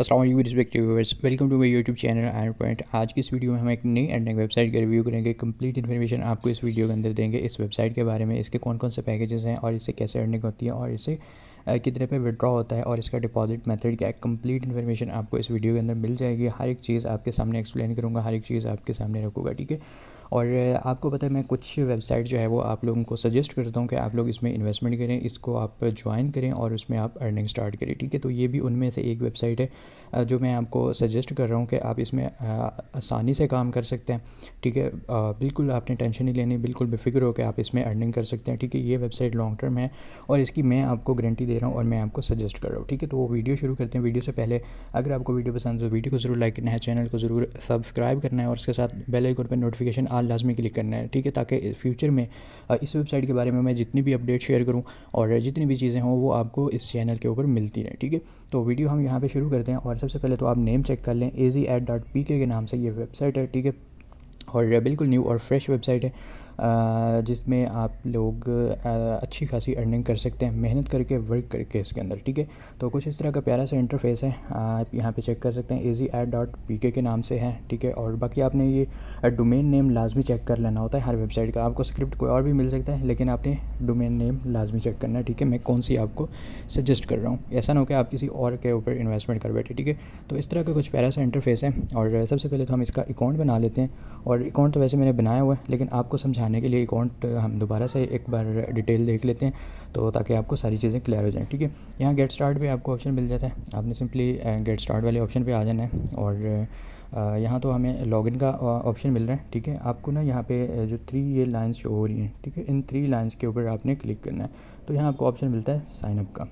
Aslam respective welcome to my YouTube channel आयर point आज की इस वीडियो में हम एक नई एंडिंग वेबसाइट का रिव्यू करेंगे कंप्लीट इन्फॉर्मेशन आपको इस वीडियो के अंदर देंगे इस वेबसाइट के बारे में इसके कौन कौन से पैकेजेस हैं और इससे कैसे अर्निंग होती है और इसे कितने पे विड्रॉ होता है और इसका डिपॉजिट मेथड क्या है कंप्लीट इन्फॉर्मेशन आपको इस वीडियो के अंदर मिल जाएगी हर एक चीज़ आपके सामने एक्सप्लेन करूँगा हर एक चीज़ आपके सामने रखूँगा ठीक है और आपको पता है मैं कुछ वेबसाइट जो है वो आप लोगों को सजेस्ट करता हूँ कि आप लोग इसमें इन्वेस्टमेंट करें इसको आप ज्वाइन करें और उसमें आप अर्निंग स्टार्ट करें ठीक है तो ये भी उनमें से एक वेबसाइट है जो मैं आपको सजेस्ट कर रहा हूँ कि आप इसमें आसानी से काम कर सकते हैं ठीक है बिल्कुल आपने टेंशन नहीं लेनी बिल्कुल बेफिक्र हो कि आप इसमें अर्निंग कर सकते हैं ठीक है ये वेबसाइट लॉन्ग टर्म है और इसकी मैं आपको गारंटी दे रहा हूँ और मैं आपको सजेस्ट कर रहा हूँ ठीक है तो वो वीडियो शुरू करते हैं वीडियो से पहले अगर आपको वीडियो पसंद हो तो वीडियो को ज़रूर लाइक करना है चैनल को ज़रूर सब्सक्राइब करना है और उसके साथ बेल आइकन पर नोटिफिकेशन आज लाजमी क्लिक करना है ठीक है ताकि फ्यूचर में इस वेबसाइट के बारे में मैं जितनी भी अपडेट शेयर करूँ और जितनी भी चीज़ें हों वो आपको इस चैनल के ऊपर मिलती रहें ठीक है तो वीडियो हम यहाँ पर शुरू करते हैं और सबसे पहले तो आप नेम चेक कर लें A G eight dot P K नाम से ये वेबसाइट है ठीक है और बिल्कुल न्यू और फ्रेश वेबसाइट है जिसमें आप लोग अच्छी खासी अर्निंग कर सकते हैं मेहनत करके वर्क करके इसके अंदर ठीक है तो कुछ इस तरह का प्यारा सा इंटरफेस है आप यहाँ पे चेक कर सकते हैं easy eight dot P K नाम से है ठीक है और बाकी आपने ये डोमेन नेम लाजमी चेक कर लेना होता है हर वेबसाइट का आपको स्क्रिप्ट कोई और भी मिल सकता है लेकिन आपने डोमेन नेम लाजमी चेक करना है ठीक है मैं कौन सी आपको सजेस्ट कर रहा हूँ ऐसा ना हो कि आप किसी और के ऊपर इन्वेस्टमेंट कर बैठे ठीक है तो इस तरह का कुछ प्यारा सा इंटरफेस है और सबसे पहले तो हम इसका अकाउंट बना लेते हैं और अकाउंट तो वैसे मैंने बनाया हुआ है लेकिन आपको समझा समझाने के लिए अकाउंट हम दोबारा से एक बार डिटेल देख लेते हैं तो ताकि आपको सारी चीज़ें क्लियर हो जाएँ ठीक है यहाँ गेट स्टार्ट पे आपको ऑप्शन मिल जाता है आपने सिंपली गेट स्टार्ट वाले ऑप्शन पे आ जाना है और यहाँ तो हमें लॉगिन का ऑप्शन मिल रहा है ठीक है आपको ना यहाँ पे जो थ्री ये लाइन्स शो हो रही हैं ठीक है इन थ्री लाइन्स के ऊपर आपने क्लिक करना है तो यहाँ आपको ऑप्शन मिलता है साइनअप का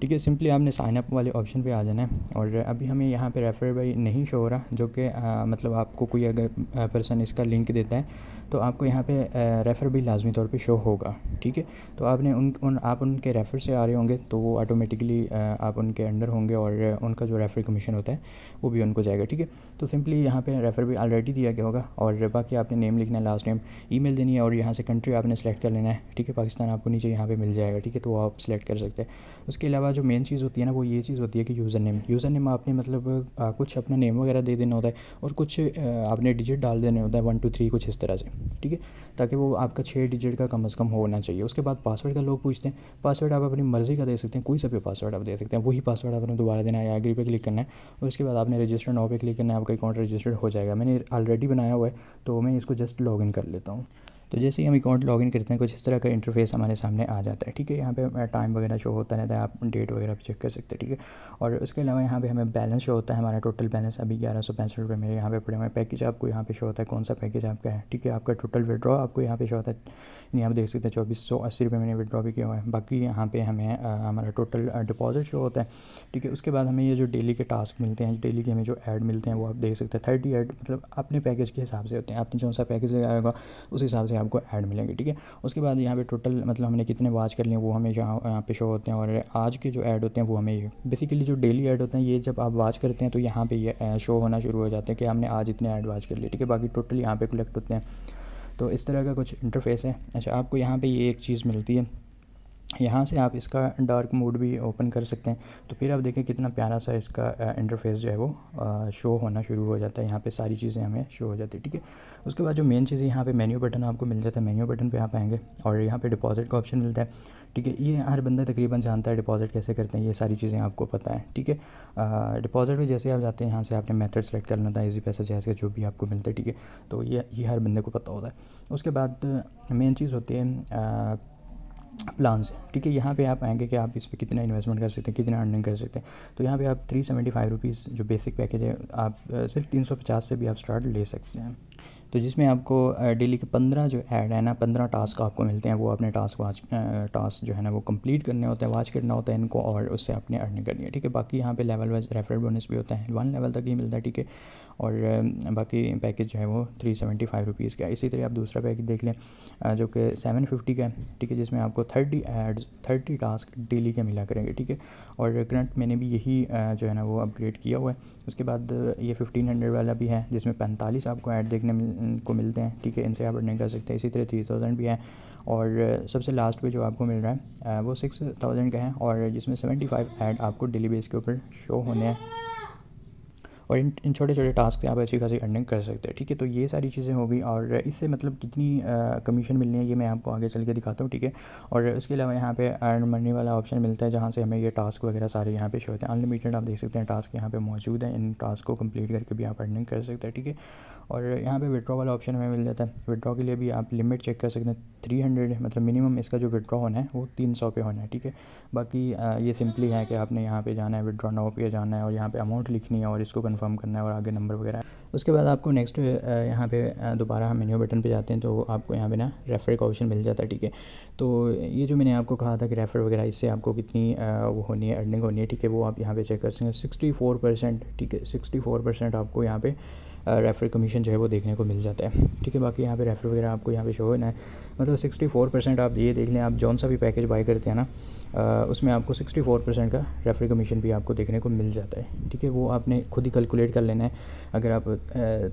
ठीक है सिंपली आपने साइन अप वाले ऑप्शन पे आ जाना है और अभी हमें यहाँ पे रेफर बाई नहीं शो हो रहा जो कि मतलब आपको कोई अगर पर्सन इसका लिंक देता है तो आपको यहाँ पे रेफ़र भी लाजमी तौर पे शो होगा ठीक है तो आपने उन, उन आप उनके रेफ़र से आ रहे होंगे तो वो ऑटोमेटिकली आप उनके अंडर होंगे और उनका जो रेफ़र कमीशन होता है वो भी उनको जाएगा ठीक है तो सिंपली यहाँ पर रेफ़र भी ऑलरेडी दिया गया होगा और बाकी आपने नेम लिखना है लास्ट नेम ई देनी है और यहाँ से कंट्री आपने सेलेक्ट कर लेना है ठीक है पाकिस्तान आपको नीचे यहाँ पर मिल जाएगा ठीक है तो आप सेलेक्ट कर सकते हैं उसके अलावा अलावा जो मेन चीज़ होती है ना वो ये चीज़ होती है कि यूज़र नेम यूज़र नेम आपने मतलब आ, कुछ अपना नेम वगैरह दे देना होता है और कुछ आ, आपने डिजिट डाल देने होता है वन टू थ्री कुछ इस तरह से ठीक है ताकि वो आपका छः डिजिट का कम अज़ कम होना चाहिए उसके बाद पासवर्ड का लोग पूछते हैं पासवर्ड आप अपनी मर्ज़ी का दे सकते हैं कोई सा भी पासवर्ड आप दे सकते हैं वही पासवर्ड आपने दोबारा देना है एग्री पे क्लिक करना है और उसके बाद आपने रजिस्टर नाव पे क्लिक करना है आपका अकाउंट रजिस्टर्ड हो जाएगा मैंने ऑलरेडी बनाया हुआ है तो मैं इसको जस्ट लॉग कर लेता हूँ तो जैसे ही हम अकाउंट लॉगिन करते हैं कुछ इस तरह का इंटरफेस हमारे सामने आ जाता है ठीक है यहाँ पे टाइम वगैरह शो होता रहता है आप डेट वगैरह चेक कर सकते हैं ठीक है और उसके अलावा यहाँ पे हमें बैलेंस शो होता है हमारा टोटल बैलेंस अभी ग्यारह सौ पैंसठ रुपये मेरे यहाँ पे पड़े हुए पैकेज आपको यहाँ पे शो होता है कौन सा पैकेज आपका है ठीक है आपका टोटल विड्रॉ आपको यहाँ पे शो होता है यहाँ पर देख सकते हैं चौबीस सौ अस्सी रुपये मैंने विड्रॉ भी किया हुआ है बाकी यहाँ पे हमें हमारा टोटल डिपॉजिट शो होता है ठीक है उसके बाद हमें ये जो डेली के टास्क मिलते हैं डेली के हमें जो एड मिलते हैं वो आप देख सकते हैं थर्टी एड मतलब अपने पैकेज के हिसाब से होते हैं आपने जो सा पैकेज लगाया होगा उस हिसाब से से आपको ऐड मिलेंगे ठीक है उसके बाद यहाँ पे टोटल मतलब हमने कितने वाच कर लिए वो हमें यहाँ यहाँ पे शो होते हैं और आज के जो ऐड होते हैं वो हमें बेसिकली जो डेली ऐड होते हैं ये जब आप वाच करते हैं तो यहाँ पे ये शो होना शुरू हो जाते हैं कि हमने आज इतने ऐड वाच कर लिए ठीक है बाकी टोटल यहाँ पे कलेक्ट होते हैं तो इस तरह का कुछ इंटरफेस है अच्छा आपको यहाँ पर ये एक चीज़ मिलती है यहाँ से आप इसका डार्क मोड भी ओपन कर सकते हैं तो फिर आप देखें कितना प्यारा सा इसका इंटरफेस जो है वो शो होना शुरू हो जाता है यहाँ पे सारी चीज़ें हमें शो हो जाती है ठीक है उसके बाद जो मेन चीज़ है यहाँ पे मेन्यू बटन आपको मिल जाता है मेन्यू बटन पे आप आएंगे और यहाँ पे डिपॉजिट का ऑप्शन मिलता है ठीक है ये हर बंदा तकरीबन जानता है डिपॉजिट कैसे करते हैं ये सारी चीज़ें आपको पता है ठीक है डिपॉजिट में जैसे आप जाते हैं यहाँ से आपने मेथड सेलेक्ट करना था ईजी पैसा जैसे जो भी आपको मिलता है ठीक है तो ये ये हर बंदे को पता होता है उसके बाद मेन चीज़ होती है प्लान्स से ठीक है यहाँ पे आप आएंगे कि आप इस पर कितना इन्वेस्टमेंट कर सकते हैं कितना अर्निंग कर सकते हैं तो यहाँ पे आप थ्री सेवेंटी फाइव रुपीज़ जो बेसिक पैकेज है आप सिर्फ तीन सौ पचास से भी आप स्टार्ट ले सकते हैं तो जिसमें आपको डेली के पंद्रह जो ऐड है ना पंद्रह टास्क आपको मिलते हैं वो अपने टास्क वाच टास्क जो है ना वो कंप्लीट करने होते हैं वाच करना होता है इनको और उससे आपने अर्निंग करनी है ठीक है बाकी यहाँ पे लेवल वाइज रेफरल बोनस भी होता है वन लेवल तक ही मिलता है ठीक है और बाकी पैकेज जो है वो थ्री सेवेंटी फाइव रुपीज़ का इसी तरह आप दूसरा पैकेज देख लें जो कि सेवन फिफ्टी का है ठीक है जिसमें आपको thirty ads thirty task daily का मिला करेंगे ठीक है और करंट मैंने भी यही जो है ना वो अपग्रेड किया हुआ है उसके बाद ये फिफ्टीन हंड्रेड वाला भी है जिसमें पैंतालीस आपको ऐड देखने को मिलते हैं ठीक है इनसे आप अर्निंग कर सकते हैं इसी तरह थ्री थाउजेंड भी है और सबसे लास्ट पे जो आपको मिल रहा है वो सिक्स थाउजेंड का है और जिसमें सेवेंटी फाइव ऐड आपको डेली बेस के ऊपर शो होने हैं और इन इन छोटे छोटे टास्क से आप अच्छी खासी अर्निंग कर सकते हैं ठीक है तो ये सारी चीज़ें होगी और इससे मतलब कितनी कमीशन मिलनी है ये मैं आपको आगे चल के दिखाता हूँ ठीक है और उसके अलावा यहाँ पे अर्न मनी वाला ऑप्शन मिलता है जहाँ से हमें ये टास्क वगैरह सारे यहाँ पे शो होते हैं अनलिमिटेड आप देख सकते हैं टास्क यहाँ पे मौजूद हैं इन टास्क को कम्प्लीट करके भी आप अर्निंग कर सकते हैं ठीक है और यहाँ पर विड्रॉ वाला ऑप्शन हमें मिल जाता है विड्रॉ के लिए भी आप लिमिट चेक कर सकते हैं थ्री हंड्रेड मतलब मिनिमम इसका जो विड्रॉ होना है वो तीन सौ पे होना है ठीक है बाकी ये सिंपली है कि आपने यहाँ पर जाना है विड्रॉ नाव पे जाना है और यहाँ पर अमाउंट लिखनी है और इसको कंफर्म करना है और आगे नंबर वगैरह उसके बाद आपको नेक्स्ट यहाँ पे दोबारा हम मेन्यू बटन पे जाते हैं तो आपको यहाँ पे ना रेफ़र का ऑप्शन मिल जाता है ठीक है तो ये जो मैंने आपको कहा था कि रेफ़र वगैरह इससे आपको कितनी वो होनी है अर्निंग होनी है ठीक है वो आप यहाँ पे चेक कर सकेंगे सिक्सटी फोर परसेंट ठीक है सिक्सटी फोर परसेंट आपको यहाँ पर रेफर कमीशन जो है वो देखने को मिल जाता है ठीक है बाकी यहाँ पे रेफर वगैरह आपको यहाँ पे शो होना है मतलब सिक्सटी फोर परसेंट आप ये देख लें आप जौन सा भी पैकेज बाई करते हैं ना उसमें आपको सिक्सटी फोर परसेंट का रेफर कमीशन भी आपको देखने को मिल जाता है ठीक है वो आपने खुद ही कैलकुलेट कर लेना है अगर आप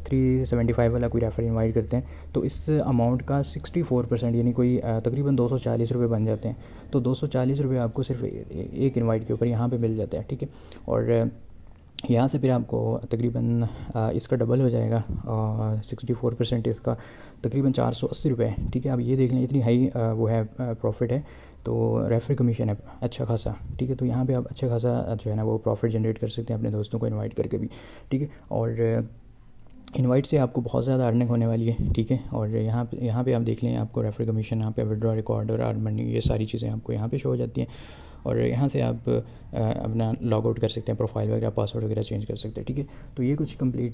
थ्री सेवेंटी फाइव वाला कोई रेफर इन्वाइट करते हैं तो इस अमाउंट का सिक्सटी फोर परसेंट यानी कोई तकरीबन दो सौ चालीस रुपये बन जाते हैं तो दो सौ चालीस रुपये आपको सिर्फ एक इन्वाइट के ऊपर यहाँ पर मिल जाता है ठीक है और यहाँ से फिर आपको तकरीबन इसका डबल हो जाएगा और सिक्सटी फोर परसेंट इसका तकरीबन चार सौ अस्सी रुपये है ठीक है आप ये देख लें इतनी हाई वो है प्रॉफिट है तो रेफर कमीशन है अच्छा खासा ठीक है तो यहाँ पे आप अच्छा खासा जो है ना वो प्रॉफिट जनरेट कर सकते हैं अपने दोस्तों को इनवाइट करके भी ठीक है और इनवाइट से आपको बहुत ज़्यादा अर्निंग होने वाली है ठीक है और यहाँ पे यहाँ पे आप देख लें आपको रेफर कमीशन यहाँ पे विड्रॉ रिकॉर्ड और आर मनी ये सारी चीज़ें आपको यहाँ पे शो हो जाती हैं और यहाँ से आप अपना लॉग आउट कर सकते हैं प्रोफाइल वगैरह पासवर्ड वगैरह चेंज कर सकते हैं ठीक है तो ये कुछ कंप्लीट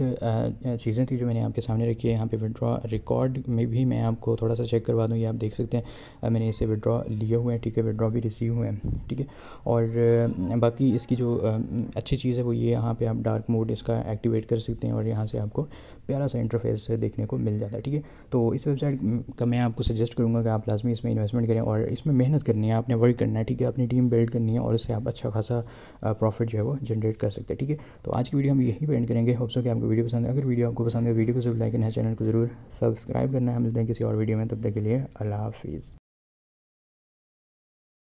चीज़ें थी जो मैंने आपके सामने रखी है यहाँ पे विड्रॉ रिकॉर्ड में भी मैं आपको थोड़ा सा चेक करवा दूँ ये आप देख सकते हैं मैंने इसे विड्रॉ लिए हुए हैं ठीक है विड्रॉ भी रिसीव हुए हैं ठीक है और बाकी इसकी जो अच्छी चीज़ है वो ये यहाँ पर आप डार्क मोड इसका एक्टिवेट कर सकते हैं और यहाँ से आपको प्यारा सा इंटरफेस देखने को मिल जाता है ठीक है तो इस वेबसाइट का मैं आपको सजेस्ट करूँगा कि आप लाजमी इसमें इन्वेस्टमेंट करें और इसमें मेहनत करनी है आपने वर्क करना है ठीक है अपनी टीम बिल्ड करनी है और इससे आप अच्छा खासा प्रॉफिट जो है वो जनरेट कर सकते हैं ठीक है तो आज की वीडियो हम यही पेंड करेंगे होप्सो कि आपको वीडियो पसंद है अगर वीडियो आपको पसंद है वीडियो को जरूर लाइक करना है चैनल को जरूर सब्सक्राइब करना है मिलते हैं किसी और वीडियो में तब तक के लिए अला हाफिज़